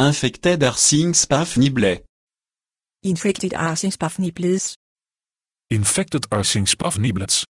Infected arsing spafniblets. niblet. Infected arsing spafniblets. Infected arsing spafniblets. niblets.